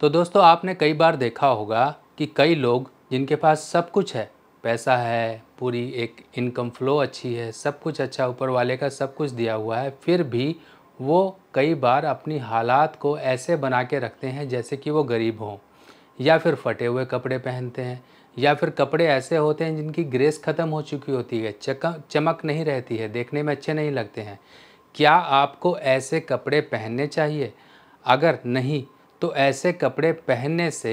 तो दोस्तों आपने कई बार देखा होगा कि कई लोग जिनके पास सब कुछ है पैसा है पूरी एक इनकम फ्लो अच्छी है सब कुछ अच्छा ऊपर वाले का सब कुछ दिया हुआ है फिर भी वो कई बार अपनी हालात को ऐसे बना के रखते हैं जैसे कि वो गरीब हों या फिर फटे हुए कपड़े पहनते हैं या फिर कपड़े ऐसे होते हैं जिनकी ग्रेस ख़त्म हो चुकी होती है चक चमक नहीं रहती है देखने में अच्छे नहीं लगते हैं क्या आपको ऐसे कपड़े पहनने चाहिए अगर नहीं तो ऐसे कपड़े पहनने से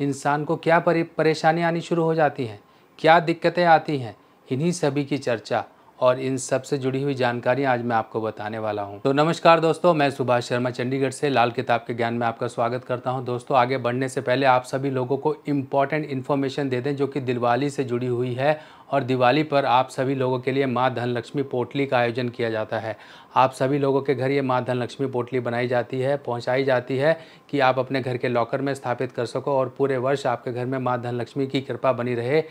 इंसान को क्या परेशानी आनी शुरू हो जाती हैं क्या दिक्कतें आती हैं इन्हीं सभी की चर्चा और इन सब से जुड़ी हुई जानकारी आज मैं आपको बताने वाला हूं। तो नमस्कार दोस्तों मैं सुभाष शर्मा चंडीगढ़ से लाल किताब के ज्ञान में आपका स्वागत करता हूं। दोस्तों आगे बढ़ने से पहले आप सभी लोगों को इम्पॉर्टेंट इन्फॉर्मेशन दे दें जो कि दिलवाली से जुड़ी हुई है और दिवाली पर आप सभी लोगों के लिए माँ धनलक्ष्मी पोटली का आयोजन किया जाता है आप सभी लोगों के घर ये माँ धनलक्ष्मी पोटली बनाई जाती है पहुँचाई जाती है कि आप अपने घर के लॉकर में स्थापित कर सको और पूरे वर्ष आपके घर में माँ धनलक्ष्मी की कृपा बनी रहे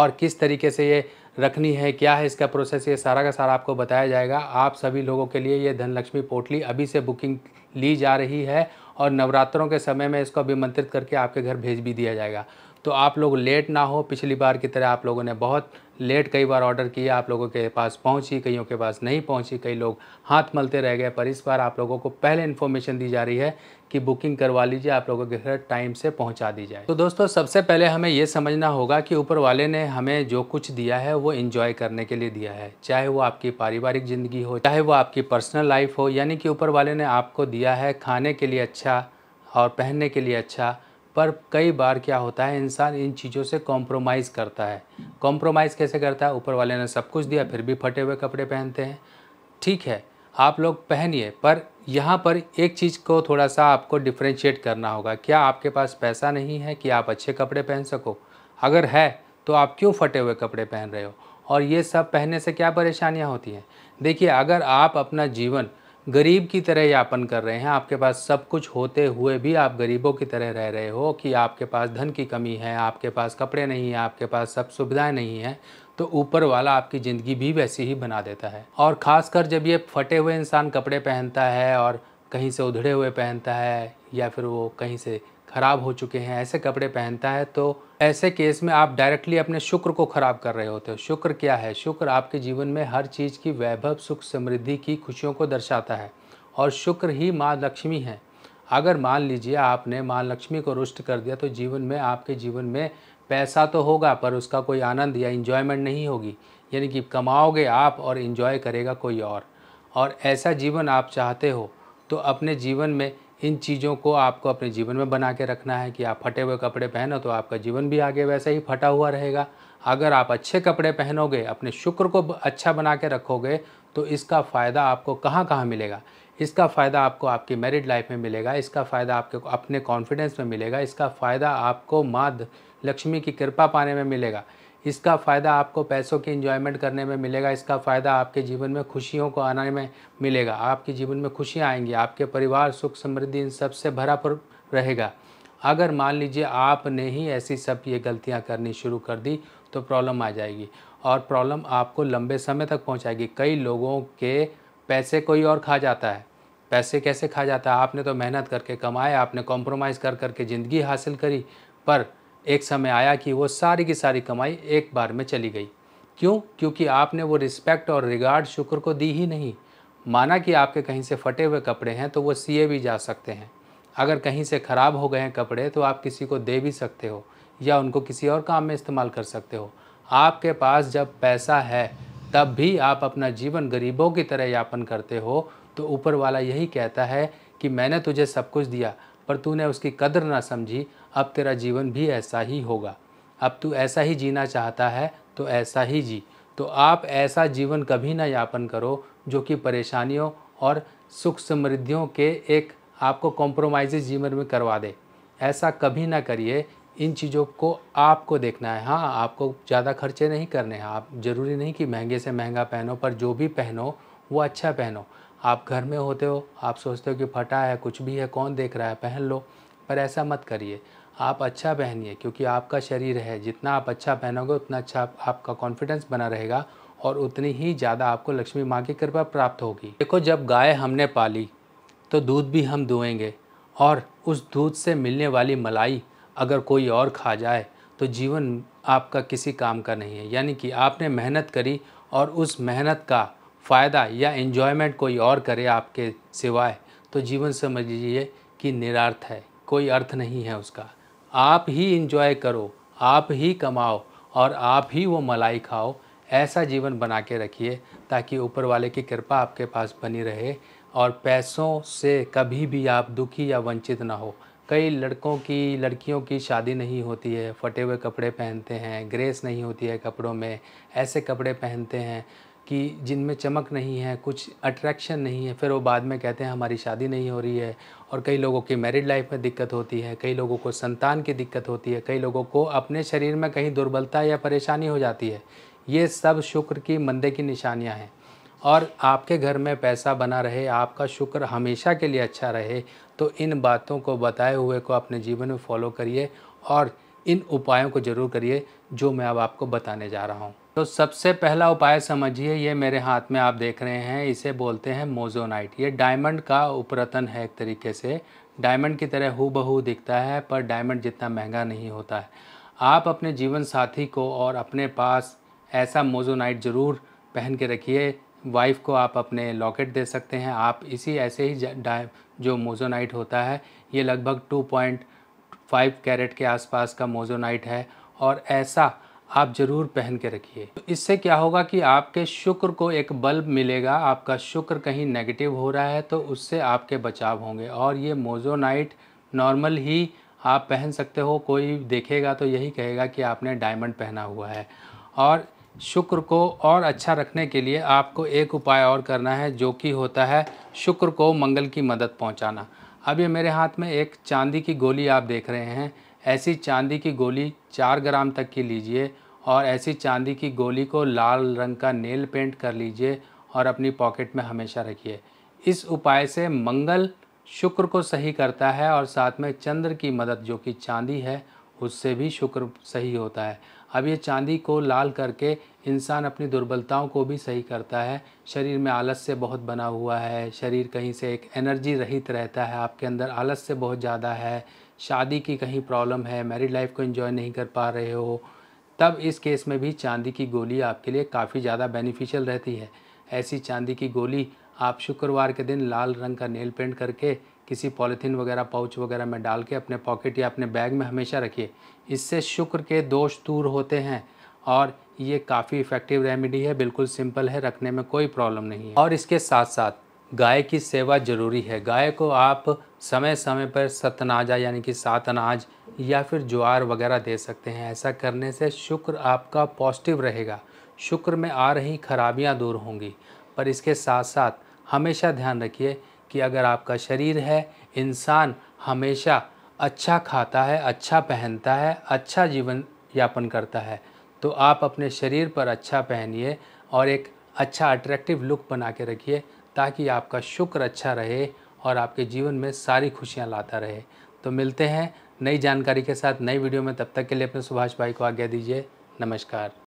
और किस तरीके से ये रखनी है क्या है इसका प्रोसेस ये सारा का सारा आपको बताया जाएगा आप सभी लोगों के लिए ये धनलक्ष्मी पोटली अभी से बुकिंग ली जा रही है और नवरात्रों के समय में इसको अभिमंत्रित करके आपके घर भेज भी दिया जाएगा तो आप लोग लेट ना हो पिछली बार की तरह आप लोगों ने बहुत लेट कई बार ऑर्डर किया आप लोगों के पास पहुंची कईयों के पास नहीं पहुंची कई लोग हाथ मलते रह गए पर इस बार आप लोगों को पहले इन्फॉर्मेशन दी जा रही है कि बुकिंग करवा लीजिए आप लोगों के घर टाइम से पहुंचा दी जाए तो दोस्तों सबसे पहले हमें यह समझना होगा कि ऊपर वाले ने हमें जो कुछ दिया है वो इन्जॉय करने के लिए दिया है चाहे वो आपकी पारिवारिक ज़िंदगी हो चाहे वो आपकी पर्सनल लाइफ हो यानी कि ऊपर वाले ने आपको दिया है खाने के लिए अच्छा और पहनने के लिए अच्छा पर कई बार क्या होता है इंसान इन चीज़ों से कॉम्प्रोमाइज़ करता है कॉम्प्रोमाइज़ कैसे करता है ऊपर वाले ने सब कुछ दिया फिर भी फटे हुए कपड़े पहनते हैं ठीक है आप लोग पहनिए पर यहाँ पर एक चीज़ को थोड़ा सा आपको डिफ्रेंशिएट करना होगा क्या आपके पास पैसा नहीं है कि आप अच्छे कपड़े पहन सको अगर है तो आप क्यों फटे हुए कपड़े पहन रहे हो और ये सब पहनने से क्या परेशानियाँ होती हैं देखिए अगर आप अपना जीवन गरीब की तरह यापन कर रहे हैं आपके पास सब कुछ होते हुए भी आप गरीबों की तरह रह रहे हो कि आपके पास धन की कमी है आपके पास कपड़े नहीं है आपके पास सब सुविधाएं नहीं हैं तो ऊपर वाला आपकी ज़िंदगी भी वैसी ही बना देता है और ख़ासकर जब ये फटे हुए इंसान कपड़े पहनता है और कहीं से उधड़े हुए पहनता है या फिर वो कहीं से ख़राब हो चुके हैं ऐसे कपड़े पहनता है तो ऐसे केस में आप डायरेक्टली अपने शुक्र को ख़राब कर रहे होते हो शुक्र क्या है शुक्र आपके जीवन में हर चीज़ की वैभव सुख समृद्धि की खुशियों को दर्शाता है और शुक्र ही माँ लक्ष्मी है अगर मान लीजिए आपने माँ लक्ष्मी को रुष्ट कर दिया तो जीवन में आपके जीवन में पैसा तो होगा पर उसका कोई आनंद या इन्जॉयमेंट नहीं होगी यानी कि कमाओगे आप और इन्जॉय करेगा कोई और और ऐसा जीवन आप चाहते हो तो अपने जीवन में इन चीज़ों को आपको अपने जीवन में बना के रखना है कि आप फटे हुए कपड़े पहनो तो आपका जीवन भी आगे वैसे ही फटा हुआ रहेगा अगर आप अच्छे कपड़े पहनोगे अपने शुक्र को अच्छा बना के रखोगे तो इसका फ़ायदा आपको कहाँ कहाँ मिलेगा इसका फ़ायदा आपको आपकी मैरिड लाइफ में मिलेगा इसका फ़ायदा आपके अपने कॉन्फिडेंस में मिलेगा इसका फ़ायदा आपको माँ लक्ष्मी की कृपा पाने में मिलेगा इसका फ़ायदा आपको पैसों की इन्जॉयमेंट करने में मिलेगा इसका फ़ायदा आपके जीवन में खुशियों को आने में मिलेगा आपके जीवन में खुशियाँ आएंगी आपके परिवार सुख समृद्धि इन सबसे भरा पर रहेगा अगर मान लीजिए आपने ही ऐसी सब ये गलतियाँ करनी शुरू कर दी तो प्रॉब्लम आ जाएगी और प्रॉब्लम आपको लंबे समय तक पहुँचाएगी कई लोगों के पैसे कोई और खा जाता है पैसे कैसे खा जाता है आपने तो मेहनत करके कमाए आपने कॉम्प्रोमाइज़ कर करके ज़िंदगी हासिल करी पर एक समय आया कि वो सारी की सारी कमाई एक बार में चली गई क्यों क्योंकि आपने वो रिस्पेक्ट और रिगार्ड शुक्र को दी ही नहीं माना कि आपके कहीं से फटे हुए कपड़े हैं तो वो सिए भी जा सकते हैं अगर कहीं से ख़राब हो गए हैं कपड़े तो आप किसी को दे भी सकते हो या उनको किसी और काम में इस्तेमाल कर सकते हो आपके पास जब पैसा है तब भी आप अपना जीवन गरीबों की तरह यापन करते हो तो ऊपर वाला यही कहता है कि मैंने तुझे सब कुछ दिया पर तूने उसकी कदर ना समझी अब तेरा जीवन भी ऐसा ही होगा अब तू ऐसा ही जीना चाहता है तो ऐसा ही जी तो आप ऐसा जीवन कभी ना यापन करो जो कि परेशानियों और सुख समृद्धियों के एक आपको कॉम्प्रोमाइज जीवन में करवा दे ऐसा कभी ना करिए इन चीज़ों को आपको देखना है हाँ आपको ज़्यादा खर्चे नहीं करने हैं आप ज़रूरी नहीं कि महंगे से महंगा पहनो पर जो भी पहनो वो अच्छा पहनो आप घर में होते हो आप सोचते हो कि फटा है कुछ भी है कौन देख रहा है पहन लो पर ऐसा मत करिए आप अच्छा पहनिए क्योंकि आपका शरीर है जितना आप अच्छा पहनोगे उतना अच्छा आपका कॉन्फिडेंस बना रहेगा और उतनी ही ज़्यादा आपको लक्ष्मी माँ की कृपा प्राप्त होगी देखो जब गाय हमने पाली तो दूध भी हम दुएंगे और उस दूध से मिलने वाली मलाई अगर कोई और खा जाए तो जीवन आपका किसी काम का नहीं है यानी कि आपने मेहनत करी और उस मेहनत का फ़ायदा या इन्जॉयमेंट कोई और करे आपके सिवाय तो जीवन समझ लीजिए कि निरार्थ है कोई अर्थ नहीं है उसका आप ही इंजॉय करो आप ही कमाओ और आप ही वो मलाई खाओ ऐसा जीवन बना के रखिए ताकि ऊपर वाले की कृपा आपके पास बनी रहे और पैसों से कभी भी आप दुखी या वंचित ना हो कई लड़कों की लड़कियों की शादी नहीं होती है फटे हुए कपड़े पहनते हैं ग्रेस नहीं होती है कपड़ों में ऐसे कपड़े पहनते हैं कि जिनमें चमक नहीं है कुछ अट्रैक्शन नहीं है फिर वो बाद में कहते हैं हमारी शादी नहीं हो रही है और कई लोगों की मैरिड लाइफ में दिक्कत होती है कई लोगों को संतान की दिक्कत होती है कई लोगों को अपने शरीर में कहीं दुर्बलता या परेशानी हो जाती है ये सब शुक्र की मंदे की निशानियाँ हैं और आपके घर में पैसा बना रहे आपका शुक्र हमेशा के लिए अच्छा रहे तो इन बातों को बताए हुए को अपने जीवन में फॉलो करिए और इन उपायों को ज़रूर करिए जो मैं अब आपको बताने जा रहा हूँ तो सबसे पहला उपाय समझिए ये मेरे हाथ में आप देख रहे हैं इसे बोलते हैं मोजोनाइट ये डायमंड का उपरतन है एक तरीके से डायमंड की तरह हु बहू दिखता है पर डायमंड जितना महंगा नहीं होता है आप अपने जीवन साथी को और अपने पास ऐसा मोजोनाइट ज़रूर पहन के रखिए वाइफ को आप अपने लॉकेट दे सकते हैं आप इसी ऐसे ही जो मोजोनाइट होता है ये लगभग 2.5 कैरेट के आसपास का मोजोनाइट है और ऐसा आप ज़रूर पहन के रखिए तो इससे क्या होगा कि आपके शुक्र को एक बल्ब मिलेगा आपका शुक्र कहीं नेगेटिव हो रहा है तो उससे आपके बचाव होंगे और ये मोजोनाइट नॉर्मल ही आप पहन सकते हो कोई देखेगा तो यही कहेगा कि आपने डायमंड पहना हुआ है और शुक्र को और अच्छा रखने के लिए आपको एक उपाय और करना है जो कि होता है शुक्र को मंगल की मदद पहुंचाना अब ये मेरे हाथ में एक चांदी की गोली आप देख रहे हैं ऐसी चांदी की गोली चार ग्राम तक की लीजिए और ऐसी चांदी की गोली को लाल रंग का नेल पेंट कर लीजिए और अपनी पॉकेट में हमेशा रखिए इस उपाय से मंगल शुक्र को सही करता है और साथ में चंद्र की मदद जो कि चांदी है उससे भी शुक्र सही होता है अब ये चांदी को लाल करके इंसान अपनी दुर्बलताओं को भी सही करता है शरीर में आलस से बहुत बना हुआ है शरीर कहीं से एक एनर्जी रहित रहता है आपके अंदर आलस से बहुत ज़्यादा है शादी की कहीं प्रॉब्लम है मैरिड लाइफ को एंजॉय नहीं कर पा रहे हो तब इस केस में भी चांदी की गोली आपके लिए काफ़ी ज़्यादा बेनिफिशियल रहती है ऐसी चांदी की गोली आप शुक्रवार के दिन लाल रंग का नेल पेंट करके किसी पॉलीथीन वगैरह पाउच वगैरह में डाल के अपने पॉकेट या अपने बैग में हमेशा रखिए इससे शुक्र के दोष दूर होते हैं और ये काफ़ी इफ़ेक्टिव रेमेडी है बिल्कुल सिंपल है रखने में कोई प्रॉब्लम नहीं है और इसके साथ साथ गाय की सेवा जरूरी है गाय को आप समय समय पर सतनाजा यानी कि सात अनाज या फिर ज्वार वगैरह दे सकते हैं ऐसा करने से शुक्र आपका पॉजिटिव रहेगा शुक्र में आ रही खराबियां दूर होंगी पर इसके साथ साथ हमेशा ध्यान रखिए कि अगर आपका शरीर है इंसान हमेशा अच्छा खाता है अच्छा पहनता है अच्छा जीवन यापन करता है तो आप अपने शरीर पर अच्छा पहनिए और एक अच्छा अट्रैक्टिव लुक बना के रखिए ताकि आपका शुक्र अच्छा रहे और आपके जीवन में सारी खुशियाँ लाता रहे तो मिलते हैं नई जानकारी के साथ नई वीडियो में तब तक के लिए अपने सुभाष भाई को आज्ञा दीजिए नमस्कार